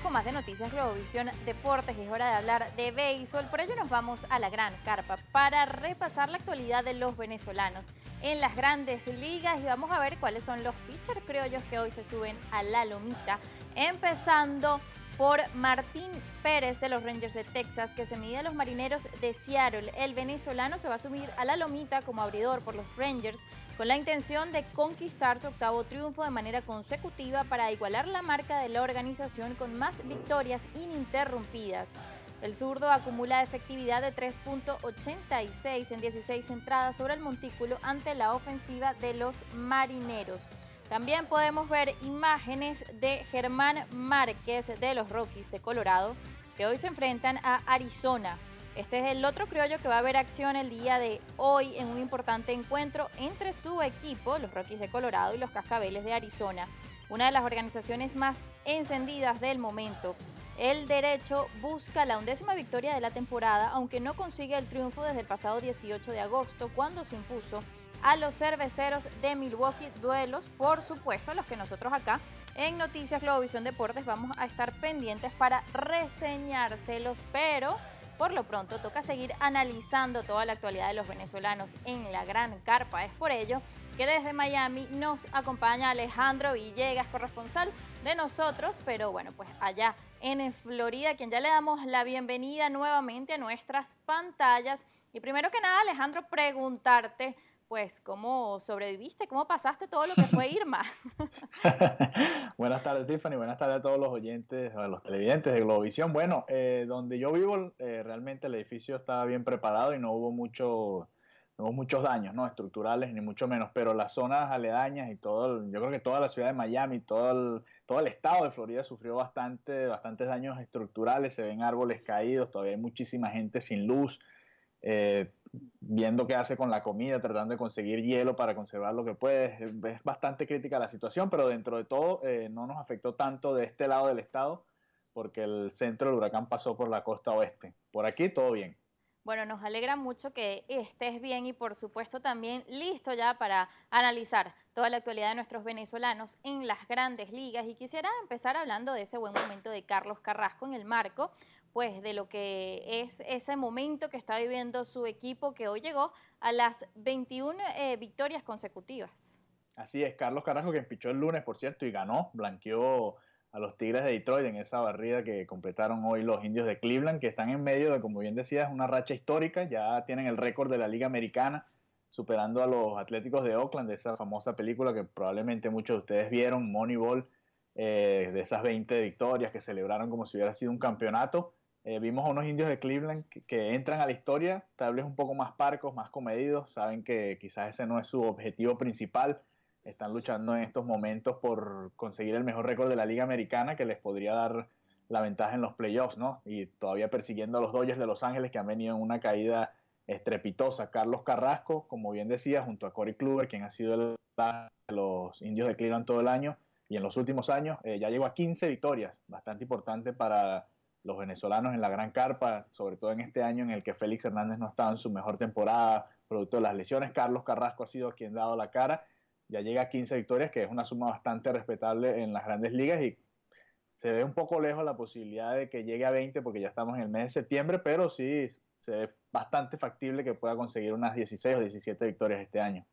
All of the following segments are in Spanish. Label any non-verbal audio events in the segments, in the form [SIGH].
con más de Noticias Globovisión Deportes y es hora de hablar de béisbol. Por ello nos vamos a la Gran Carpa para repasar la actualidad de los venezolanos en las grandes ligas y vamos a ver cuáles son los pitchers criollos que hoy se suben a la lomita. Empezando por Martín Pérez de los Rangers de Texas, que se mide a los marineros de Seattle. El venezolano se va a sumir a la lomita como abridor por los Rangers con la intención de conquistar su octavo triunfo de manera consecutiva para igualar la marca de la organización con más victorias ininterrumpidas. El zurdo acumula efectividad de 3.86 en 16 entradas sobre el montículo ante la ofensiva de los marineros. También podemos ver imágenes de Germán Márquez de los Rockies de Colorado, que hoy se enfrentan a Arizona. Este es el otro criollo que va a ver acción el día de hoy en un importante encuentro entre su equipo, los Rockies de Colorado y los Cascabeles de Arizona, una de las organizaciones más encendidas del momento. El derecho busca la undécima victoria de la temporada, aunque no consigue el triunfo desde el pasado 18 de agosto, cuando se impuso a los cerveceros de Milwaukee. Duelos, por supuesto, los que nosotros acá en Noticias Globovisión Deportes vamos a estar pendientes para reseñárselos, pero... Por lo pronto, toca seguir analizando toda la actualidad de los venezolanos en la gran carpa. Es por ello que desde Miami nos acompaña Alejandro Villegas, corresponsal de nosotros, pero bueno, pues allá en Florida, quien ya le damos la bienvenida nuevamente a nuestras pantallas. Y primero que nada, Alejandro, preguntarte pues cómo sobreviviste, cómo pasaste todo lo que fue Irma. [LAUGHS] buenas tardes Tiffany, buenas tardes a todos los oyentes, a los televidentes de Globovisión. Bueno, eh, donde yo vivo eh, realmente el edificio estaba bien preparado y no hubo mucho no hubo muchos daños no estructurales ni mucho menos pero las zonas aledañas y todo yo creo que toda la ciudad de Miami todo el, todo el estado de Florida sufrió bastante bastantes daños estructurales se ven árboles caídos todavía hay muchísima gente sin luz eh, viendo qué hace con la comida, tratando de conseguir hielo para conservar lo que puede. Es bastante crítica la situación, pero dentro de todo eh, no nos afectó tanto de este lado del estado porque el centro del huracán pasó por la costa oeste. Por aquí todo bien. Bueno, nos alegra mucho que estés bien y por supuesto también listo ya para analizar toda la actualidad de nuestros venezolanos en las grandes ligas. Y quisiera empezar hablando de ese buen momento de Carlos Carrasco en el marco pues de lo que es ese momento que está viviendo su equipo que hoy llegó a las 21 eh, victorias consecutivas. Así es, Carlos Carajo, que empichó el lunes, por cierto, y ganó, blanqueó a los Tigres de Detroit en esa barrida que completaron hoy los indios de Cleveland, que están en medio de, como bien decías, una racha histórica, ya tienen el récord de la Liga Americana, superando a los Atléticos de Oakland, de esa famosa película que probablemente muchos de ustedes vieron, Moneyball, eh, de esas 20 victorias que celebraron como si hubiera sido un campeonato. Eh, vimos a unos indios de Cleveland que, entran a la historia, tal vez un poco más parcos, más comedidos, saben que quizás ese no es su objetivo principal, están luchando en estos momentos por conseguir el mejor récord de la Liga Americana que les podría dar la ventaja en los playoffs, ¿no? Y todavía persiguiendo a los Dodgers de Los Ángeles que han venido en una caída estrepitosa. Carlos Carrasco, como bien decía, junto a Corey Kluber, quien ha sido el de los indios de Cleveland todo el año y en los últimos años, eh, ya llegó a 15 victorias, bastante importante para los venezolanos en la gran carpa, sobre todo en este año en el que Félix Hernández no estaba en su mejor temporada, producto de las lesiones. Carlos Carrasco ha sido quien ha dado la cara, ya llega a 15 victorias, que es una suma bastante respetable en las grandes ligas y se ve un poco lejos la posibilidad de que llegue a 20 porque ya estamos en el mes de septiembre, pero sí se ve bastante factible que pueda conseguir unas 16 o 17 victorias este año.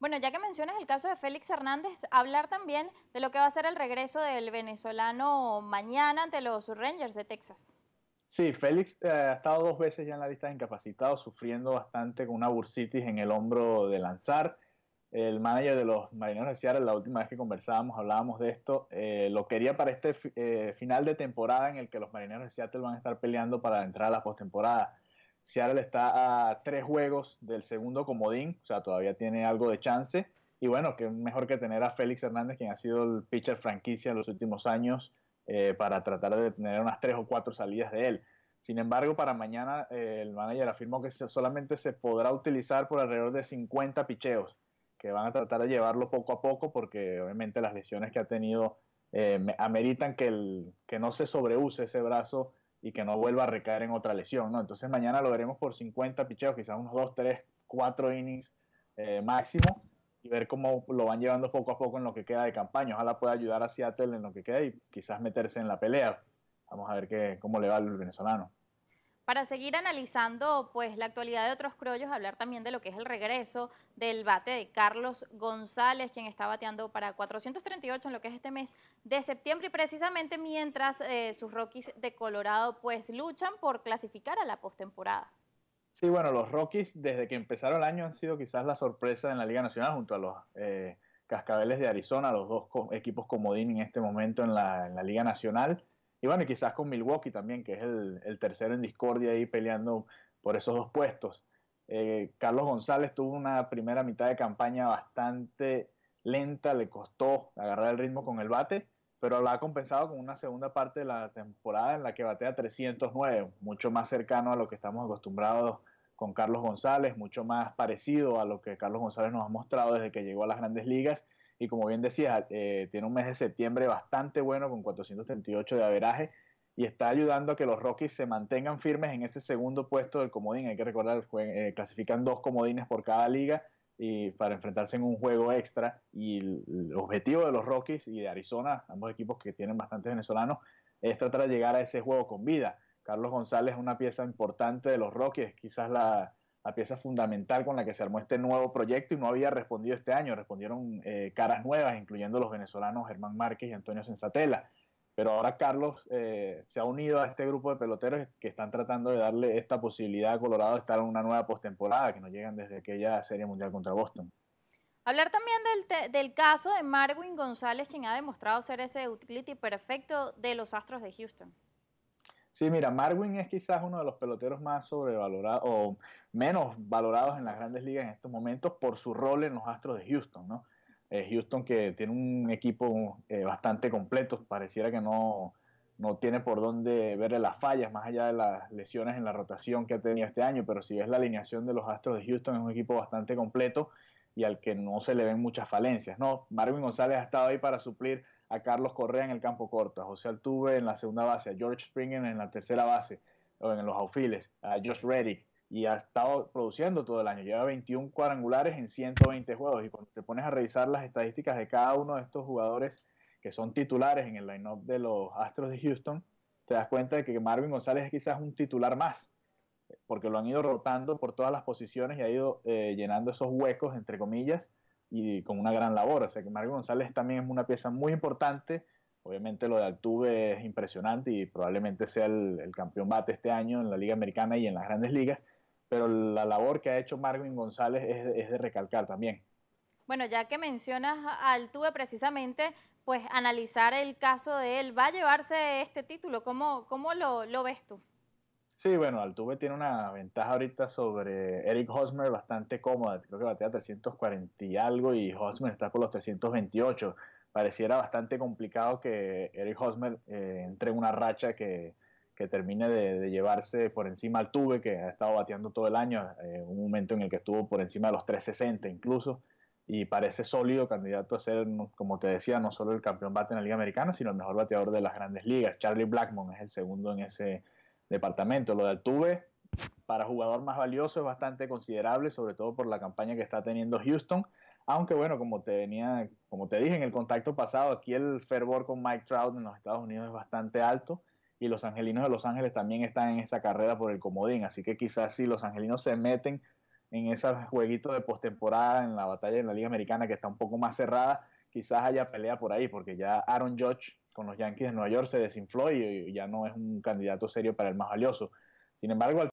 Bueno, ya que mencionas el caso de Félix Hernández, hablar también de lo que va a ser el regreso del venezolano mañana ante los Rangers de Texas. Sí, Félix eh, ha estado dos veces ya en la lista de incapacitados, sufriendo bastante con una bursitis en el hombro de lanzar. El manager de los Marineros de Seattle, la última vez que conversábamos, hablábamos de esto, eh, lo quería para este eh, final de temporada en el que los Marineros de Seattle van a estar peleando para entrar a la postemporada. Seattle está a tres juegos del segundo comodín, o sea, todavía tiene algo de chance. Y bueno, que mejor que tener a Félix Hernández, quien ha sido el pitcher franquicia en los últimos años, eh, para tratar de tener unas tres o cuatro salidas de él. Sin embargo, para mañana eh, el manager afirmó que solamente se podrá utilizar por alrededor de 50 picheos, que van a tratar de llevarlo poco a poco porque obviamente las lesiones que ha tenido eh, ameritan que, que no se sobreuse ese brazo y que no vuelva a recaer en otra lesión, ¿no? Entonces mañana lo veremos por 50 picheos, quizás unos 2, 3, 4 innings eh, máximo y ver cómo lo van llevando poco a poco en lo que queda de campaña. Ojalá pueda ayudar a Seattle en lo que queda y quizás meterse en la pelea. Vamos a ver qué, cómo le va al venezolano. Para seguir analizando pues, la actualidad de otros Croyos, hablar también de lo que es el regreso del bate de Carlos González, quien está bateando para 438 en lo que es este mes de septiembre y precisamente mientras eh, sus Rockies de Colorado pues luchan por clasificar a la postemporada. Sí, bueno, los Rockies desde que empezaron el año han sido quizás la sorpresa en la Liga Nacional junto a los eh, Cascabeles de Arizona, los dos equipos comodín en este momento en la Liga Nacional. Y bueno, quizás con Milwaukee también, que es el, tercero en discordia ahí peleando por esos dos puestos. Eh, Carlos González tuvo una primera mitad de campaña bastante lenta, le costó agarrar el ritmo con el bate, pero lo ha compensado con una segunda parte de la temporada en la que batea 309, mucho más cercano a lo que estamos acostumbrados con Carlos González, mucho más parecido a lo que Carlos González nos ha mostrado desde que llegó a las grandes ligas y como bien decías, eh, tiene un mes de septiembre bastante bueno con 438 de averaje y está ayudando a que los Rockies se mantengan firmes en ese segundo puesto del comodín. Hay que recordar, que eh, clasifican dos comodines por cada liga y para enfrentarse en un juego extra. Y el objetivo de los Rockies y de Arizona, ambos equipos que tienen bastantes venezolanos, es tratar de llegar a ese juego con vida. Carlos González es una pieza importante de los Rockies, quizás la, la pieza fundamental con la que se armó este nuevo proyecto y no había respondido este año. Respondieron eh, caras nuevas, incluyendo los venezolanos Germán Márquez y Antonio Sensatela. Pero ahora Carlos eh, se ha unido a este grupo de peloteros que están tratando de darle esta posibilidad a Colorado de estar en una nueva postemporada, que no llegan desde aquella Serie Mundial contra Boston. Hablar también del, del caso de Marwin González, quien ha demostrado ser ese utility perfecto de los Astros de Houston. Sí, mira, Marwin es quizás uno de los peloteros más sobrevalorados o menos valorados en las grandes ligas en estos momentos por su rol en los Astros de Houston, ¿no? Eh, Houston que tiene un equipo eh, bastante completo, pareciera que no, no tiene por dónde verle las fallas, más allá de las lesiones en la rotación que ha tenido este año, pero si ves la alineación de los Astros de Houston es un equipo bastante completo y al que no se le ven muchas falencias, ¿no? Marvin González ha estado ahí para suplir a Carlos Correa en el campo corto, a José Altuve en la segunda base, a George Springer en la tercera base, o en los aufiles a Josh Reddick, y ha estado produciendo todo el año. Lleva 21 cuadrangulares en 120 juegos. Y cuando te pones a revisar las estadísticas de cada uno de estos jugadores que son titulares en el line-up de los Astros de Houston, te das cuenta de que Marvin González es quizás un titular más, porque lo han ido rotando por todas las posiciones y ha ido eh, llenando esos huecos, entre comillas, y con una gran labor. O sea que Marvin González también es una pieza muy importante. Obviamente lo de Altuve es impresionante y probablemente sea el, el, campeón bate este año en la Liga Americana y en las grandes ligas, pero la labor que ha hecho Marvin González es, es de recalcar también. Bueno, ya que mencionas a Altuve precisamente, pues analizar el caso de él, ¿va a llevarse este título? ¿Cómo, cómo lo, lo ves tú? Sí, bueno, Altuve tiene una ventaja ahorita sobre Eric Hosmer bastante cómoda. Creo que batea 340 y algo y Hosmer está por los 328. Pareciera bastante complicado que Eric Hosmer eh, entre en una racha que, termine de, llevarse por encima al Tuve, que ha estado bateando todo el año, eh, un momento en el que estuvo por encima de los 360 incluso, y parece sólido candidato a ser, como te decía, no solo el campeón bate en la Liga Americana, sino el mejor bateador de las grandes ligas. Charlie Blackmon es el segundo en ese departamento. Lo de Altuve, para jugador más valioso, es bastante considerable, sobre todo por la campaña que está teniendo Houston. Aunque bueno, como te venía, como te dije en el contacto pasado, aquí el fervor con Mike Trout en los Estados Unidos es bastante alto y los angelinos de Los Ángeles también están en esa carrera por el comodín. Así que quizás si los angelinos se meten en ese jueguito de postemporada, en la batalla en la Liga Americana que está un poco más cerrada, quizás haya pelea por ahí, porque ya Aaron Judge con los Yankees de Nueva York se desinfló y, ya no es un candidato serio para el más valioso. Sin embargo,